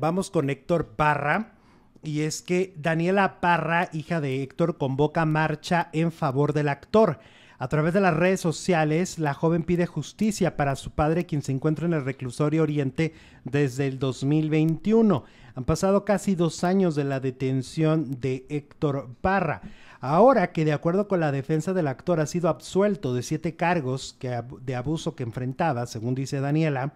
Vamos con Héctor Parra. Y es que Daniela Parra, hija de Héctor, convoca marcha en favor del actor. A través de las redes sociales, la joven pide justicia para su padre, quien se encuentra en el reclusorio Oriente desde el 2021. Han pasado casi dos años de la detención de Héctor Parra. Ahora que, de acuerdo con la defensa del actor, ha sido absuelto de siete cargos de abuso que enfrentaba, según dice Daniela,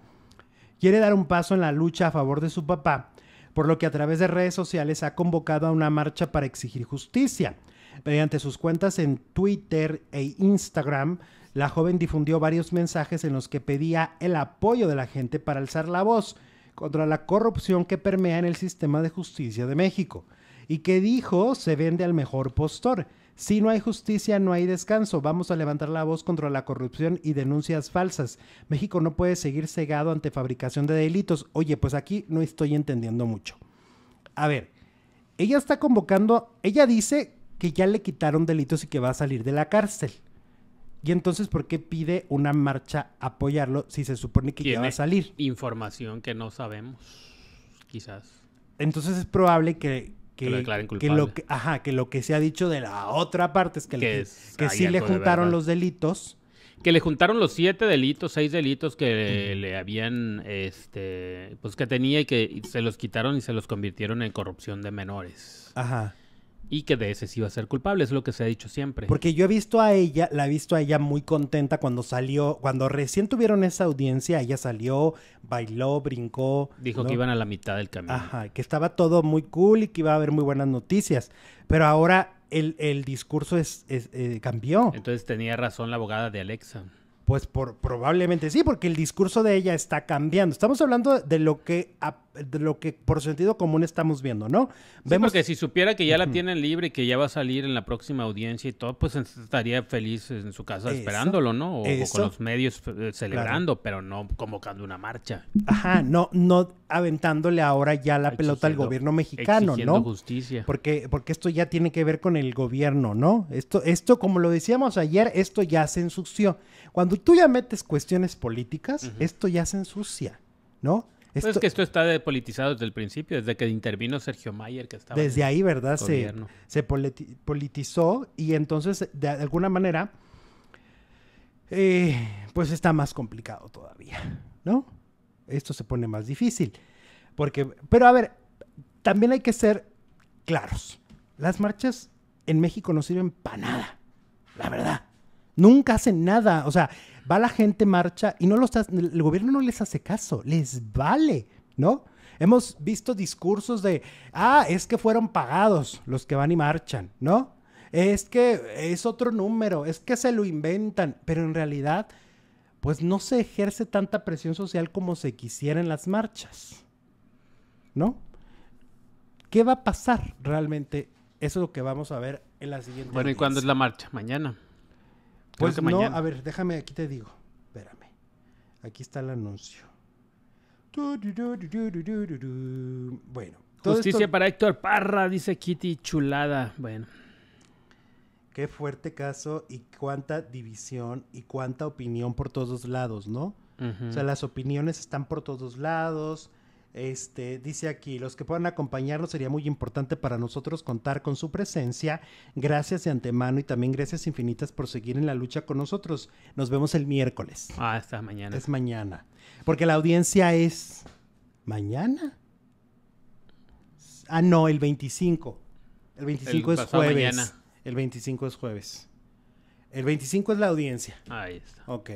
quiere dar un paso en la lucha a favor de su papá, por lo que a través de redes sociales ha convocado a una marcha para exigir justicia. Mediante sus cuentas en Twitter e Instagram, la joven difundió varios mensajes en los que pedía el apoyo de la gente para alzar la voz contra la corrupción que permea en el sistema de justicia de México y que dijo se vende al mejor postor. Si no hay justicia, no hay descanso. Vamos a levantar la voz contra la corrupción y denuncias falsas. México no puede seguir cegado ante fabricación de delitos. Oye, pues aquí no estoy entendiendo mucho. A ver, ella está convocando, ella dice que ya le quitaron delitos y que va a salir de la cárcel. Y entonces, ¿por qué pide una marcha apoyarlo si se supone que ya va a salir? Información que no sabemos, quizás. Entonces es probable que, que, lo Que ajá, que lo que se ha dicho de la otra parte es que, que sí le juntaron los delitos. Que le juntaron los siete delitos, seis delitos que le habían, este, pues que tenía y que se los quitaron y se los convirtieron en corrupción de menores. Ajá y que de ese sí iba a ser culpable, es lo que se ha dicho siempre. Porque yo he visto a ella, la he visto a ella muy contenta cuando salió, cuando recién tuvieron esa audiencia, ella salió, bailó, brincó. Dijo que iban a la mitad del camino. Ajá, que estaba todo muy cool y que iba a haber muy buenas noticias. Pero ahora el, discurso eh, cambió. Entonces tenía razón la abogada de Alexa. Pues por, probablemente sí, porque el discurso de ella está cambiando. Estamos hablando de lo que de lo que por sentido común estamos viendo, ¿no? Sí, Vemos que si supiera que ya la tienen libre y que ya va a salir en la próxima audiencia y todo, pues estaría feliz en su casa esperándolo, ¿no? O, con los medios eh, celebrando, pero no convocando una marcha. Ajá, no, no aventándole ahora ya la pelota al gobierno mexicano, ¿no? justicia. Porque, porque esto ya tiene que ver con el gobierno, ¿no? Esto, esto, como lo decíamos ayer, esto ya se ensució. Cuando tú ya metes cuestiones políticas, esto ya se ensucia, ¿no? Pues que esto está de politizado desde el principio, desde que intervino Sergio Mayer, que estaba. Desde ahí, ¿verdad? Se, se politizó y entonces, de alguna manera, eh, pues está más complicado todavía, ¿no? Esto se pone más difícil. Porque, pero a ver, también hay que ser claros. Las marchas en México no sirven para nada, la verdad. Nunca hacen nada. O sea, Va la gente, marcha y no los, el gobierno no les hace caso, les vale, ¿no? Hemos visto discursos de, ah, es que fueron pagados los que van y marchan, ¿no? Es que es otro número, es que se lo inventan, pero en realidad, pues no se ejerce tanta presión social como se quisiera en las marchas, ¿no? ¿Qué va a pasar realmente? Eso es lo que vamos a ver en la siguiente. Bueno, ¿y cuándo es la marcha? Mañana. Pues no, a ver, déjame, aquí te digo. Espérame. Aquí está el anuncio. Bueno. Justicia para Héctor Parra, dice Kitty Chulada. Bueno. Qué fuerte caso y cuánta división y cuánta opinión por todos lados, ¿no? O sea, las opiniones están por todos lados. Este, dice aquí, los que puedan acompañarnos sería muy importante para nosotros contar con su presencia. Gracias de antemano y también gracias infinitas por seguir en la lucha con nosotros. Nos vemos el miércoles. Ah, esta mañana. Es mañana. Porque la audiencia es mañana. Ah, no, el 25. El 25 es jueves. El 25 es jueves. El 25 es la audiencia. Ahí está. Ok.